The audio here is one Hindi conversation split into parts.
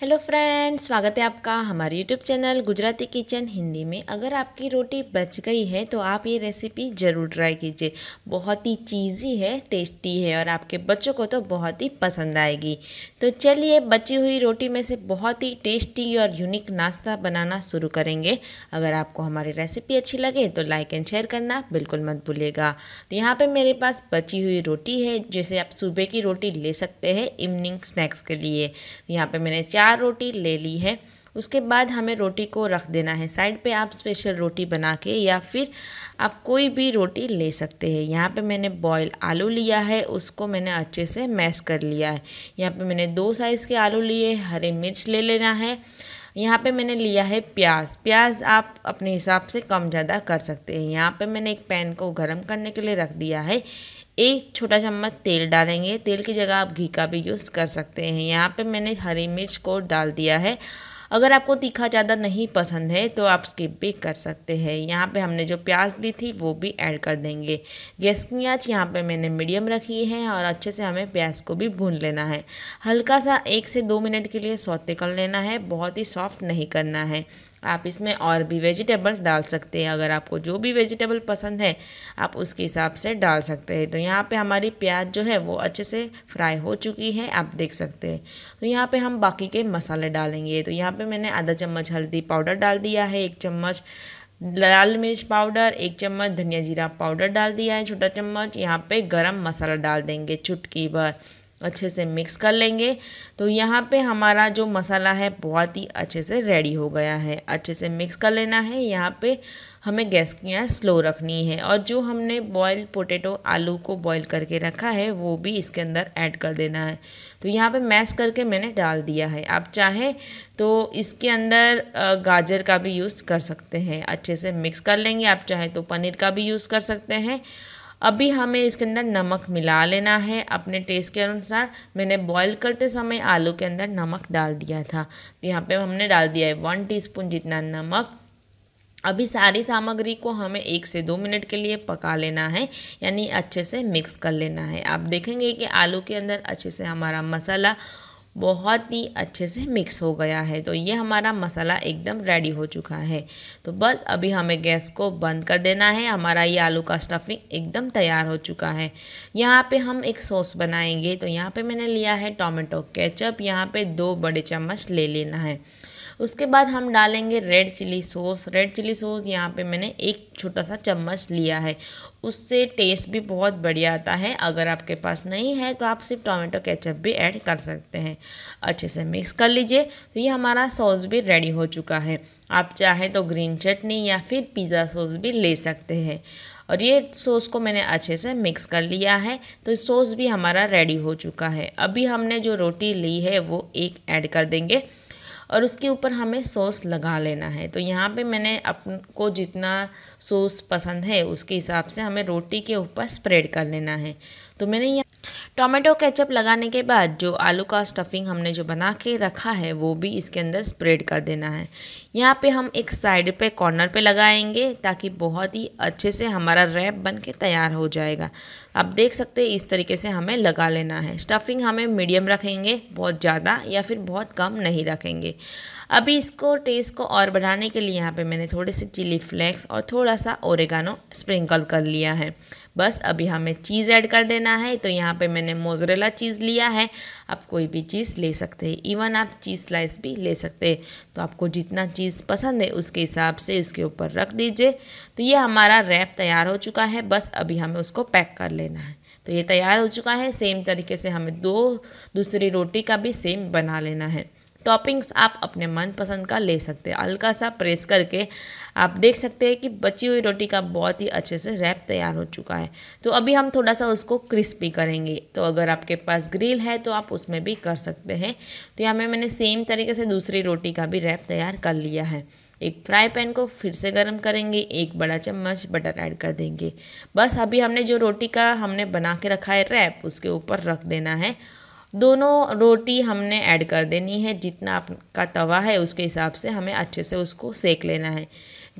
हेलो फ्रेंड्स स्वागत है आपका हमारे YouTube channel Gujarati kitchen Hindi में अगर आपकी रोटी बच गई है तो आप ये रेसिपी ज़रूर ट्राई कीजिए बहुत ही चीज़ी है टेस्टी है और आपके बच्चों को तो बहुत ही पसंद आएगी तो चलिए बची हुई रोटी में से बहुत ही टेस्टी और यूनिक नाश्ता बनाना शुरू करेंगे अगर आपको हमारी रेसिपी अच्छी लगे तो लाइक एंड शेयर करना बिल्कुल मत भूलेगा तो यहाँ पर मेरे पास बची हुई रोटी है जैसे आप सुबह की रोटी ले सकते हैं इवनिंग स्नैक्स के लिए यहाँ पर मैंने चार चार रोटी ले ली है उसके बाद हमें रोटी को रख देना है साइड पे आप स्पेशल रोटी बना के या फिर आप कोई भी रोटी ले सकते हैं यहाँ पे मैंने बॉयल आलू लिया है उसको मैंने अच्छे से मैश कर लिया है यहाँ पे मैंने दो साइज़ के आलू लिए हरी मिर्च ले लेना है यहाँ पे मैंने लिया है प्याज प्याज आप अपने हिसाब से कम ज़्यादा कर सकते हैं यहाँ पे मैंने एक पैन को गर्म करने के लिए रख दिया है एक छोटा चम्मच तेल डालेंगे तेल की जगह आप घी का भी यूज़ कर सकते हैं यहाँ पे मैंने हरी मिर्च को डाल दिया है अगर आपको तीखा ज़्यादा नहीं पसंद है तो आप स्किप भी कर सकते हैं यहाँ पे हमने जो प्याज ली थी वो भी ऐड कर देंगे गैस की आँच यहाँ पे मैंने मीडियम रखी है और अच्छे से हमें प्याज को भी भून लेना है हल्का सा एक से दो मिनट के लिए सौते कर लेना है बहुत ही सॉफ्ट नहीं करना है आप इसमें और भी वेजिटेबल डाल सकते हैं अगर आपको जो भी वेजिटेबल पसंद है आप उसके हिसाब से डाल सकते हैं तो यहाँ पे हमारी प्याज जो है वो अच्छे से फ्राई हो चुकी है आप देख सकते हैं तो यहाँ पे हम बाकी के मसाले डालेंगे तो यहाँ पे मैंने आधा चम्मच हल्दी पाउडर डाल दिया है एक चम्मच लाल मिर्च पाउडर एक चम्मच धनिया जीरा पाउडर डाल दिया है छोटा चम्मच यहाँ पर गर्म मसाला डाल देंगे चुटकी भर अच्छे से मिक्स कर लेंगे तो यहाँ पे हमारा जो मसाला है बहुत ही अच्छे से रेडी हो गया है अच्छे से मिक्स कर लेना है यहाँ पे हमें गैस की आँच स्लो रखनी है और जो हमने बॉयल पोटैटो आलू को बॉयल करके रखा है वो भी इसके अंदर ऐड कर देना है तो यहाँ पे मैश करके मैंने डाल दिया है आप चाहें तो इसके अंदर गाजर का भी यूज़ कर सकते हैं अच्छे से मिक्स कर लेंगे आप चाहें तो पनीर का भी यूज़ कर सकते हैं अभी हमें इसके अंदर नमक मिला लेना है अपने टेस्ट के अनुसार मैंने बॉईल करते समय आलू के अंदर नमक डाल दिया था यहाँ पे हमने डाल दिया है वन टीस्पून जितना नमक अभी सारी सामग्री को हमें एक से दो मिनट के लिए पका लेना है यानी अच्छे से मिक्स कर लेना है आप देखेंगे कि आलू के अंदर अच्छे से हमारा मसाला बहुत ही अच्छे से मिक्स हो गया है तो ये हमारा मसाला एकदम रेडी हो चुका है तो बस अभी हमें गैस को बंद कर देना है हमारा ये आलू का स्टफिंग एकदम तैयार हो चुका है यहाँ पे हम एक सॉस बनाएंगे तो यहाँ पे मैंने लिया है टोमेटो केचप यहाँ पे दो बड़े चम्मच ले लेना है उसके बाद हम डालेंगे red chilli sauce red chilli sauce यहाँ पे मैंने एक छोटा सा चम्मच लिया है उससे टेस्ट भी बहुत बढ़िया आता है अगर आपके पास नहीं है तो आप सिर्फ टोमेटो केचप भी ऐड कर सकते हैं अच्छे से मिक्स कर लीजिए तो ये हमारा सॉस भी रेडी हो चुका है आप चाहे तो ग्रीन चटनी या फिर पिज़्ज़ा सॉस भी ले सकते हैं और ये सॉस को मैंने अच्छे से मिक्स कर लिया है तो सॉस भी हमारा रेडी हो चुका है अभी हमने जो रोटी ली है वो एक ऐड कर देंगे और उसके ऊपर हमें सॉस लगा लेना है तो यहाँ पे मैंने अपन जितना सॉस पसंद है उसके हिसाब से हमें रोटी के ऊपर स्प्रेड कर लेना है तो मैंने यहाँ टोमेटो केचप लगाने के बाद जो आलू का स्टफिंग हमने जो बना के रखा है वो भी इसके अंदर स्प्रेड कर देना है यहाँ पे हम एक साइड पे कॉर्नर पे लगाएंगे ताकि बहुत ही अच्छे से हमारा रैप बन के तैयार हो जाएगा आप देख सकते हैं इस तरीके से हमें लगा लेना है स्टफिंग हमें मीडियम रखेंगे बहुत ज़्यादा या फिर बहुत कम नहीं रखेंगे अभी इसको टेस्ट को और बढ़ाने के लिए यहाँ पे मैंने थोड़े से चिली फ्लेक्स और थोड़ा सा ओरेगानो स्प्रिंकल कर लिया है बस अभी हमें चीज़ ऐड कर देना है तो यहाँ पे मैंने मोजरेला चीज़ लिया है आप कोई भी चीज़ ले सकते हैं इवन आप चीज़ स्लाइस भी ले सकते हैं तो आपको जितना चीज़ पसंद है उसके हिसाब से उसके ऊपर रख दीजिए तो ये हमारा रैप तैयार हो चुका है बस अभी हमें उसको पैक कर लेना लेना है तो ये तैयार हो चुका है सेम तरीके से हमें दो दूसरी रोटी का भी सेम बना लेना है टॉपिंग्स आप अपने मनपसंद का ले सकते हैं हल्का सा प्रेस करके आप देख सकते हैं कि बची हुई रोटी का बहुत ही अच्छे से रैप तैयार हो चुका है तो अभी हम थोड़ा सा उसको क्रिस्पी करेंगे तो अगर आपके पास ग्रिल है तो आप उसमें भी कर सकते हैं तो यहाँ में मैंने सेम तरीके से दूसरी रोटी का भी रैप तैयार कर लिया है एक फ्राई पैन को फिर से गर्म करेंगे एक बड़ा चम्मच बटर ऐड कर देंगे बस अभी हमने जो रोटी का हमने बना के रखा है रैप उसके ऊपर रख देना है दोनों रोटी हमने ऐड कर देनी है जितना आपका तवा है उसके हिसाब से हमें अच्छे से उसको सेक लेना है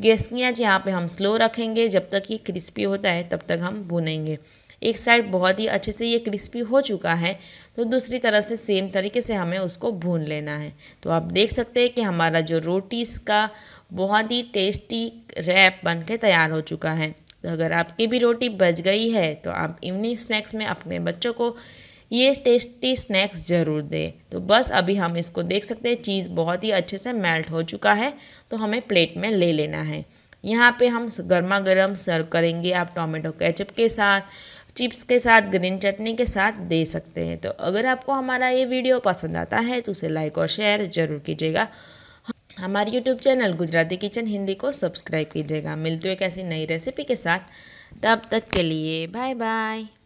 गैस की आँच यहाँ पर हम स्लो रखेंगे जब तक ये क्रिस्पी होता है तब तक हम भुनेंगे एक साइड बहुत ही अच्छे से ये क्रिस्पी हो चुका है तो दूसरी तरह से सेम तरीके से हमें उसको भून लेना है तो आप देख सकते हैं कि हमारा जो रोटीस का बहुत ही टेस्टी रैप बन के तैयार हो चुका है तो अगर आपकी भी रोटी बच गई है तो आप इवनिंग स्नैक्स में अपने बच्चों को ये टेस्टी स्नैक्स ज़रूर दें तो बस अभी हम इसको देख सकते हैं चीज़ बहुत ही अच्छे से मेल्ट हो चुका है तो हमें प्लेट में ले लेना है यहाँ पे हम गर्मा गर्म सर्व करेंगे आप टोमेटो केचप के साथ चिप्स के साथ ग्रीन चटनी के साथ दे सकते हैं तो अगर आपको हमारा ये वीडियो पसंद आता है तो उसे लाइक और शेयर ज़रूर कीजिएगा हमारे YouTube channel Gujarati kitchen Hindi को सब्सक्राइब कीजिएगा मिलते हुए एक ऐसी नई रेसिपी के साथ तब तक के लिए बाय बाय